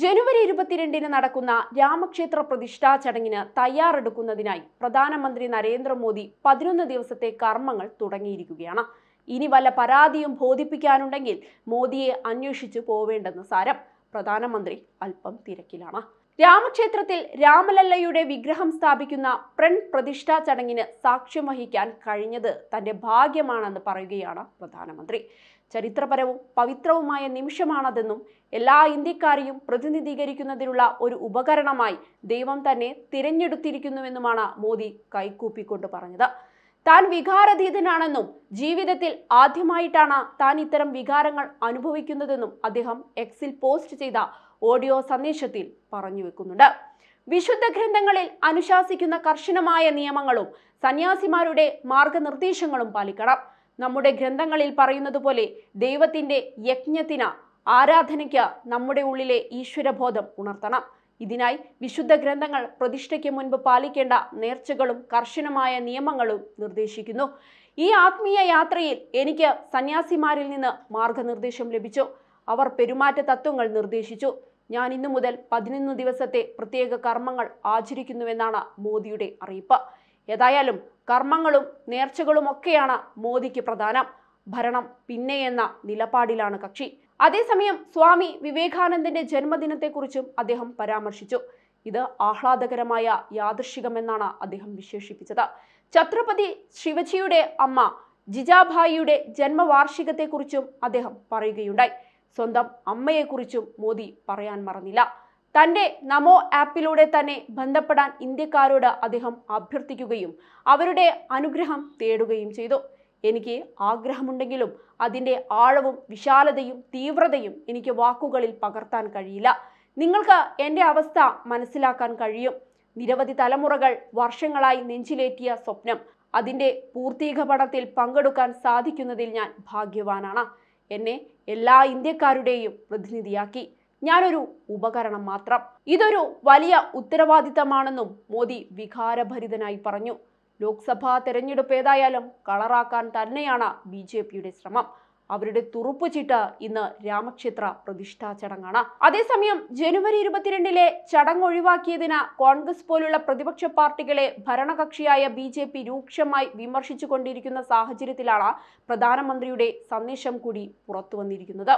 ജനുവരി ഇരുപത്തിരണ്ടിന് നടക്കുന്ന രാമക്ഷേത്ര പ്രതിഷ്ഠാ ചടങ്ങിന് തയ്യാറെടുക്കുന്നതിനായി പ്രധാനമന്ത്രി നരേന്ദ്രമോദി പതിനൊന്ന് ദിവസത്തെ കർമ്മങ്ങൾ തുടങ്ങിയിരിക്കുകയാണ് ഇനി വല്ല പരാതിയും ബോധിപ്പിക്കാനുണ്ടെങ്കിൽ മോദിയെ അന്വേഷിച്ചു പോവേണ്ടെന്ന് സാരം പ്രധാനമന്ത്രി അല്പം തിരക്കിലാണ് രാമക്ഷേത്രത്തിൽ രാമലല്ലയുടെ വിഗ്രഹം സ്ഥാപിക്കുന്ന പ്രൺ പ്രതിഷ്ഠാ ചടങ്ങിന് സാക്ഷ്യം വഹിക്കാൻ കഴിഞ്ഞത് തന്റെ ഭാഗ്യമാണെന്ന് പറയുകയാണ് പ്രധാനമന്ത്രി ചരിത്രപരവും പവിത്രവുമായ നിമിഷമാണതെന്നും എല്ലാ ഇന്ത്യക്കാരെയും പ്രതിനിധീകരിക്കുന്നതിനുള്ള ഒരു ഉപകരണമായി ദൈവം തന്നെ തിരഞ്ഞെടുത്തിരിക്കുന്നുവെന്നുമാണ് മോദി കൈകൂപ്പിക്കൊണ്ട് പറഞ്ഞത് താൻ വികാരധീതനാണെന്നും ജീവിതത്തിൽ ആദ്യമായിട്ടാണ് താൻ ഇത്തരം വികാരങ്ങൾ അനുഭവിക്കുന്നതെന്നും അദ്ദേഹം എക്സിൽ പോസ്റ്റ് ചെയ്ത ഓഡിയോ സന്ദേശത്തിൽ പറഞ്ഞു വെക്കുന്നുണ്ട് വിശുദ്ധ ഗ്രന്ഥങ്ങളിൽ അനുശാസിക്കുന്ന കർശനമായ നിയമങ്ങളും സന്യാസിമാരുടെ മാർഗനിർദ്ദേശങ്ങളും പാലിക്കണം നമ്മുടെ ഗ്രന്ഥങ്ങളിൽ പറയുന്നത് പോലെ ദൈവത്തിൻ്റെ യജ്ഞത്തിന് ആരാധനയ്ക്ക് നമ്മുടെ ഉള്ളിലെ ഈശ്വരബോധം ഉണർത്തണം ഇതിനായി വിശുദ്ധ ഗ്രന്ഥങ്ങൾ പ്രതിഷ്ഠയ്ക്ക് മുൻപ് പാലിക്കേണ്ട നേർച്ചകളും കർശനമായ നിയമങ്ങളും നിർദ്ദേശിക്കുന്നു ഈ ആത്മീയ യാത്രയിൽ എനിക്ക് സന്യാസിമാരിൽ നിന്ന് മാർഗനിർദ്ദേശം ലഭിച്ചു അവർ പെരുമാറ്റ തത്വങ്ങൾ നിർദ്ദേശിച്ചു ഞാൻ ഇന്നു മുതൽ പതിനൊന്ന് ദിവസത്തെ പ്രത്യേക കർമ്മങ്ങൾ ആചരിക്കുന്നുവെന്നാണ് മോദിയുടെ അറിയിപ്പ് ഏതായാലും കർമ്മങ്ങളും നേർച്ചകളും ഒക്കെയാണ് മോദിക്ക് പ്രധാനം ഭരണം പിന്നെ എന്ന നിലപാടിലാണ് കക്ഷി അതേസമയം സ്വാമി വിവേകാനന്ദന്റെ ജന്മദിനത്തെക്കുറിച്ചും അദ്ദേഹം പരാമർശിച്ചു ഇത് ആഹ്ലാദകരമായ യാദൃശികമെന്നാണ് അദ്ദേഹം വിശേഷിപ്പിച്ചത് ഛത്രപതി ശിവജിയുടെ അമ്മ ജിജാഭായിയുടെ ജന്മവാർഷികത്തെക്കുറിച്ചും അദ്ദേഹം പറയുകയുണ്ടായി സ്വന്തം അമ്മയെക്കുറിച്ചും മോദി പറയാൻ മറന്നില്ല തന്റെ നമോ ആപ്പിലൂടെ തന്നെ ബന്ധപ്പെടാൻ ഇന്ത്യക്കാരോട് അദ്ദേഹം അഭ്യർത്ഥിക്കുകയും അവരുടെ അനുഗ്രഹം തേടുകയും ചെയ്തു എനിക്ക് ആഗ്രഹമുണ്ടെങ്കിലും അതിൻ്റെ ആഴവും വിശാലതയും തീവ്രതയും എനിക്ക് വാക്കുകളിൽ പകർത്താൻ കഴിയില്ല നിങ്ങൾക്ക് എൻ്റെ അവസ്ഥ മനസ്സിലാക്കാൻ കഴിയും നിരവധി തലമുറകൾ വർഷങ്ങളായി നെഞ്ചിലേറ്റിയ സ്വപ്നം അതിൻ്റെ പൂർത്തീകരണത്തിൽ പങ്കെടുക്കാൻ സാധിക്കുന്നതിൽ ഞാൻ ഭാഗ്യവാനാണ് എന്നെ എല്ലാ ഇന്ത്യക്കാരുടെയും പ്രതിനിധിയാക്കി ഞാനൊരു ഉപകരണം മാത്രം ഇതൊരു വലിയ ഉത്തരവാദിത്തമാണെന്നും മോദി വികാരഭരിതനായി പറഞ്ഞു ലോക്സഭാ തെരഞ്ഞെടുപ്പ് ഏതായാലും കളറാക്കാൻ തന്നെയാണ് ബി ജെ പിയുടെ ശ്രമം അവരുടെ തുറുപ്പ് ചീട്ട് ഇന്ന് രാമക്ഷേത്ര പ്രതിഷ്ഠാ ചടങ്ങാണ് അതേസമയം ജനുവരി ഇരുപത്തിരണ്ടിലെ ചടങ്ങ് ഒഴിവാക്കിയതിന് കോൺഗ്രസ് പോലുള്ള പ്രതിപക്ഷ പാർട്ടികളെ ഭരണകക്ഷിയായ ബി ജെ പി രൂക്ഷമായി വിമർശിച്ചുകൊണ്ടിരിക്കുന്ന സാഹചര്യത്തിലാണ് പ്രധാനമന്ത്രിയുടെ സന്ദേശം കൂടി പുറത്തുവന്നിരിക്കുന്നത്